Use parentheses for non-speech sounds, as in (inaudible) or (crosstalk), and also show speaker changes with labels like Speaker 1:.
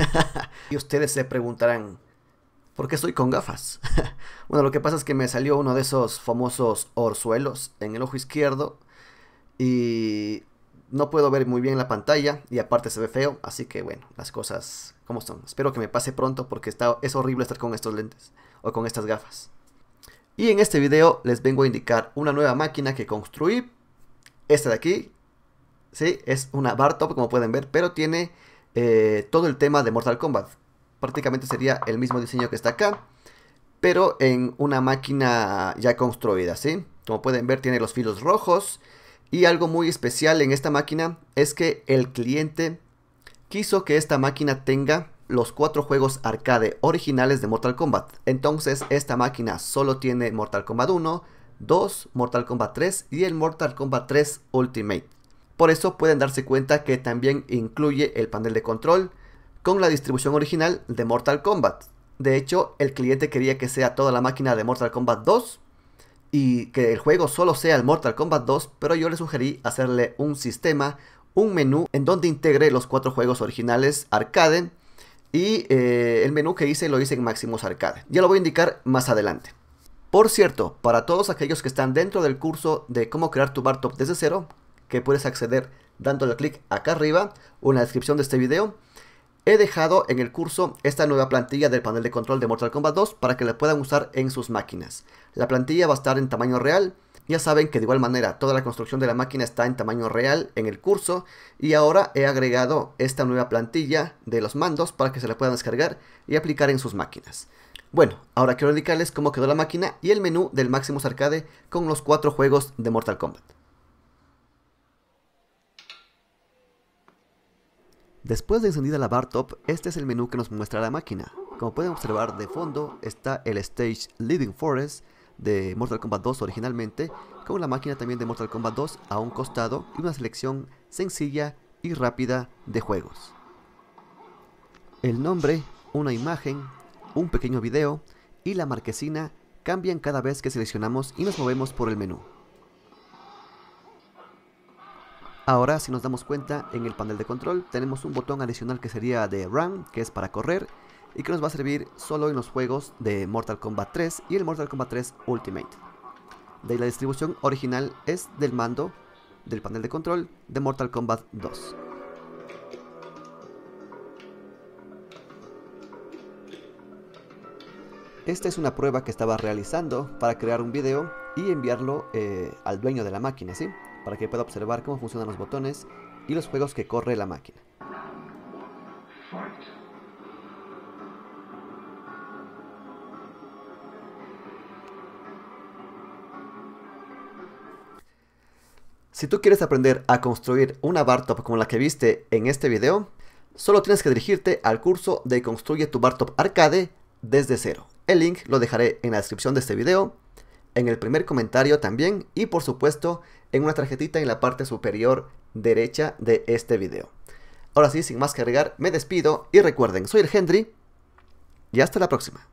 Speaker 1: (laughs) y ustedes se preguntarán, ¿por qué estoy con gafas? (laughs) bueno, lo que pasa es que me salió uno de esos famosos orzuelos en el ojo izquierdo y no puedo ver muy bien la pantalla y aparte se ve feo, así que bueno, las cosas como son. Espero que me pase pronto porque está, es horrible estar con estos lentes o con estas gafas. Y en este video les vengo a indicar una nueva máquina que construí, esta de aquí, sí, es una bar como pueden ver, pero tiene eh, todo el tema de Mortal Kombat. Prácticamente sería el mismo diseño que está acá, pero en una máquina ya construida, ¿sí? Como pueden ver tiene los filos rojos y algo muy especial en esta máquina es que el cliente quiso que esta máquina tenga los cuatro juegos arcade originales de Mortal Kombat. Entonces esta máquina solo tiene Mortal Kombat 1, 2, Mortal Kombat 3 y el Mortal Kombat 3 Ultimate. Por eso pueden darse cuenta que también incluye el panel de control con la distribución original de Mortal Kombat. De hecho, el cliente quería que sea toda la máquina de Mortal Kombat 2 y que el juego solo sea el Mortal Kombat 2, pero yo le sugerí hacerle un sistema, un menú en donde integre los cuatro juegos originales arcade y eh, el menú que hice lo hice en Maximus Arcade. Ya lo voy a indicar más adelante. Por cierto, para todos aquellos que están dentro del curso de cómo crear tu bar top desde cero, que puedes acceder dándole clic acá arriba o en la descripción de este video. He dejado en el curso esta nueva plantilla del panel de control de Mortal Kombat 2 para que la puedan usar en sus máquinas. La plantilla va a estar en tamaño real. Ya saben que de igual manera toda la construcción de la máquina está en tamaño real en el curso y ahora he agregado esta nueva plantilla de los mandos para que se la puedan descargar y aplicar en sus máquinas. Bueno, ahora quiero indicarles cómo quedó la máquina y el menú del Maximus Arcade con los cuatro juegos de Mortal Kombat. Después de encendida la bar top, este es el menú que nos muestra la máquina. Como pueden observar de fondo está el stage Living Forest de Mortal Kombat 2 originalmente, con la máquina también de Mortal Kombat 2 a un costado y una selección sencilla y rápida de juegos. El nombre, una imagen, un pequeño video y la marquesina cambian cada vez que seleccionamos y nos movemos por el menú. Ahora, si nos damos cuenta, en el panel de control tenemos un botón adicional que sería de Run, que es para correr, y que nos va a servir solo en los juegos de Mortal Kombat 3 y el Mortal Kombat 3 Ultimate. De la distribución original es del mando del panel de control de Mortal Kombat 2. Esta es una prueba que estaba realizando para crear un video y enviarlo eh, al dueño de la máquina, ¿sí? para que pueda observar cómo funcionan los botones y los juegos que corre la máquina. Si tú quieres aprender a construir una bartop como la que viste en este video, solo tienes que dirigirte al curso de Construye tu bartop arcade desde cero. El link lo dejaré en la descripción de este video en el primer comentario también y por supuesto en una tarjetita en la parte superior derecha de este video. Ahora sí, sin más que agregar, me despido y recuerden, soy el Henry y hasta la próxima.